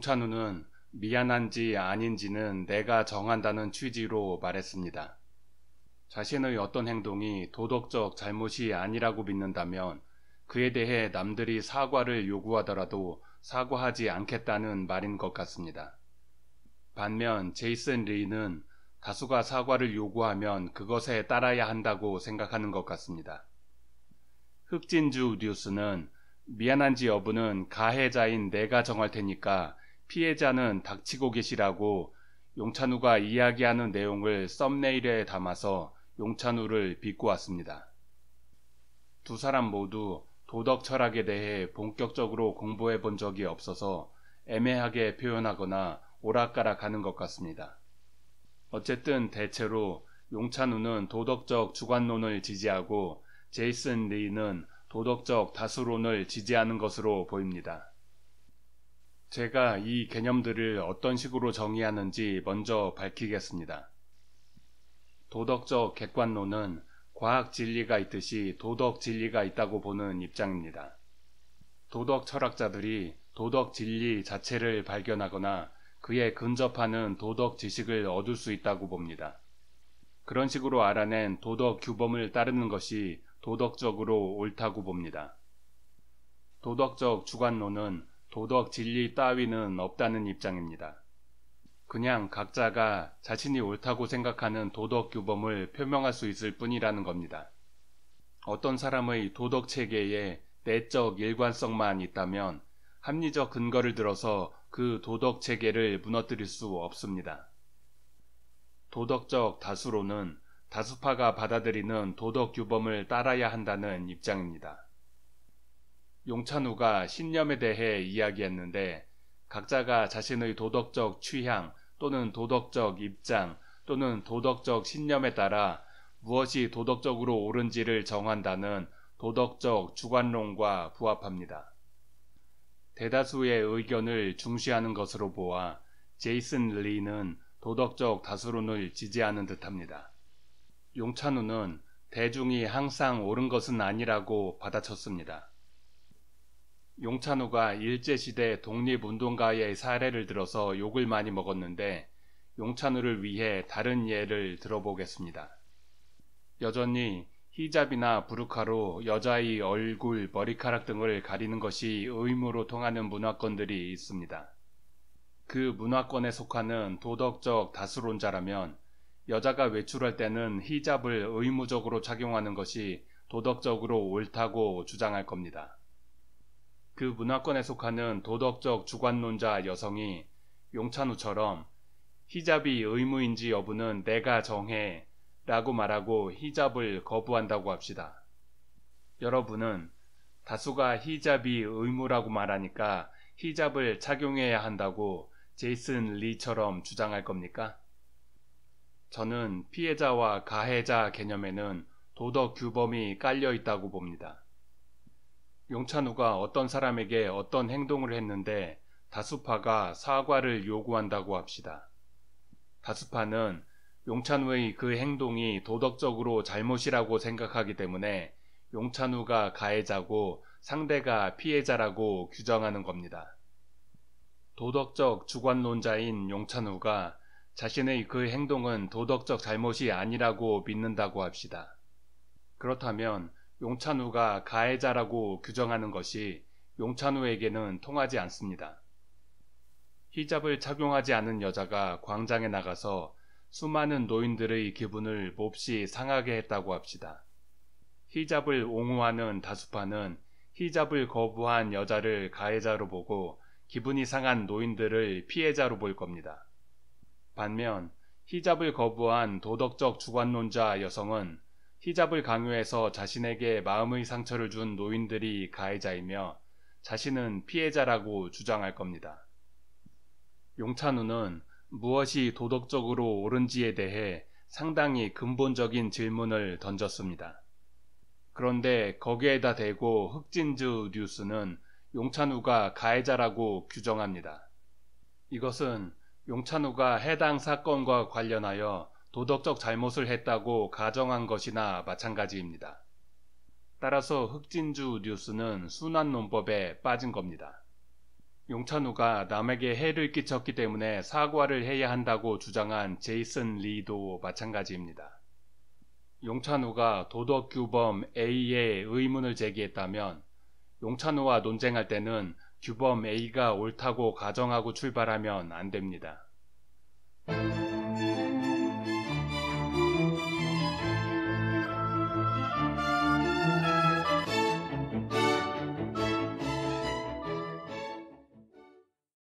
봉찬우는 미안한지 아닌지는 내가 정한다는 취지로 말했습니다. 자신의 어떤 행동이 도덕적 잘못이 아니라고 믿는다면 그에 대해 남들이 사과를 요구하더라도 사과하지 않겠다는 말인 것 같습니다. 반면 제이슨 리는 다수가 사과를 요구하면 그것에 따라야 한다고 생각하는 것 같습니다. 흑진주 뉴스는 미안한지 여부는 가해자인 내가 정할 테니까 피해자는 닥치고 계시라고 용찬우가 이야기하는 내용을 썸네일에 담아서 용찬우를 비꼬았습니다. 두 사람 모두 도덕 철학에 대해 본격적으로 공부해 본 적이 없어서 애매하게 표현하거나 오락가락 하는 것 같습니다. 어쨌든 대체로 용찬우는 도덕적 주관론을 지지하고 제이슨 리는 도덕적 다수론을 지지하는 것으로 보입니다. 제가 이 개념들을 어떤 식으로 정의하는지 먼저 밝히겠습니다. 도덕적 객관론은 과학 진리가 있듯이 도덕 진리가 있다고 보는 입장입니다. 도덕 철학자들이 도덕 진리 자체를 발견하거나 그에 근접하는 도덕 지식을 얻을 수 있다고 봅니다. 그런 식으로 알아낸 도덕 규범을 따르는 것이 도덕적으로 옳다고 봅니다. 도덕적 주관론은 도덕 진리 따위는 없다는 입장입니다. 그냥 각자가 자신이 옳다고 생각하는 도덕 규범을 표명할 수 있을 뿐이라는 겁니다. 어떤 사람의 도덕 체계에 내적 일관성만 있다면 합리적 근거를 들어서 그 도덕 체계를 무너뜨릴 수 없습니다. 도덕적 다수로는 다수파가 받아들이는 도덕 규범을 따라야 한다는 입장입니다. 용찬우가 신념에 대해 이야기했는데 각자가 자신의 도덕적 취향 또는 도덕적 입장 또는 도덕적 신념에 따라 무엇이 도덕적으로 옳은지를 정한다는 도덕적 주관론과 부합합니다. 대다수의 의견을 중시하는 것으로 보아 제이슨 리는 도덕적 다수론을 지지하는 듯합니다. 용찬우는 대중이 항상 옳은 것은 아니라고 받아쳤습니다. 용찬우가 일제시대 독립운동가의 사례를 들어서 욕을 많이 먹었는데 용찬우를 위해 다른 예를 들어보겠습니다. 여전히 히잡이나 부르카로 여자의 얼굴, 머리카락 등을 가리는 것이 의무로 통하는 문화권들이 있습니다. 그 문화권에 속하는 도덕적 다수론자라면 여자가 외출할 때는 히잡을 의무적으로 착용하는 것이 도덕적으로 옳다고 주장할 겁니다. 그 문화권에 속하는 도덕적 주관론자 여성이 용찬우처럼 히잡이 의무인지 여부는 내가 정해 라고 말하고 히잡을 거부한다고 합시다. 여러분은 다수가 히잡이 의무라고 말하니까 히잡을 착용해야 한다고 제이슨 리처럼 주장할 겁니까? 저는 피해자와 가해자 개념에는 도덕 규범이 깔려 있다고 봅니다. 용찬우가 어떤 사람에게 어떤 행동을 했는데 다수파가 사과를 요구한다고 합시다. 다수파는 용찬우의 그 행동이 도덕적으로 잘못이라고 생각하기 때문에 용찬우가 가해자고 상대가 피해자라고 규정하는 겁니다. 도덕적 주관론자인 용찬우가 자신의 그 행동은 도덕적 잘못이 아니라고 믿는다고 합시다. 그렇다면 용찬우가 가해자라고 규정하는 것이 용찬우에게는 통하지 않습니다. 히잡을 착용하지 않은 여자가 광장에 나가서 수많은 노인들의 기분을 몹시 상하게 했다고 합시다. 히잡을 옹호하는 다수파는 히잡을 거부한 여자를 가해자로 보고 기분이 상한 노인들을 피해자로 볼 겁니다. 반면 히잡을 거부한 도덕적 주관론자 여성은 히잡을 강요해서 자신에게 마음의 상처를 준 노인들이 가해자이며 자신은 피해자라고 주장할 겁니다. 용찬우는 무엇이 도덕적으로 옳은지에 대해 상당히 근본적인 질문을 던졌습니다. 그런데 거기에다 대고 흑진주 뉴스는 용찬우가 가해자라고 규정합니다. 이것은 용찬우가 해당 사건과 관련하여 도덕적 잘못을 했다고 가정한 것이나 마찬가지입니다. 따라서 흑진주 뉴스는 순환 논법에 빠진 겁니다. 용찬우가 남에게 해를 끼쳤기 때문에 사과를 해야 한다고 주장한 제이슨 리도 마찬가지입니다. 용찬우가 도덕규범 A에 의문을 제기했다면 용찬우와 논쟁할 때는 규범 A가 옳다고 가정하고 출발하면 안 됩니다.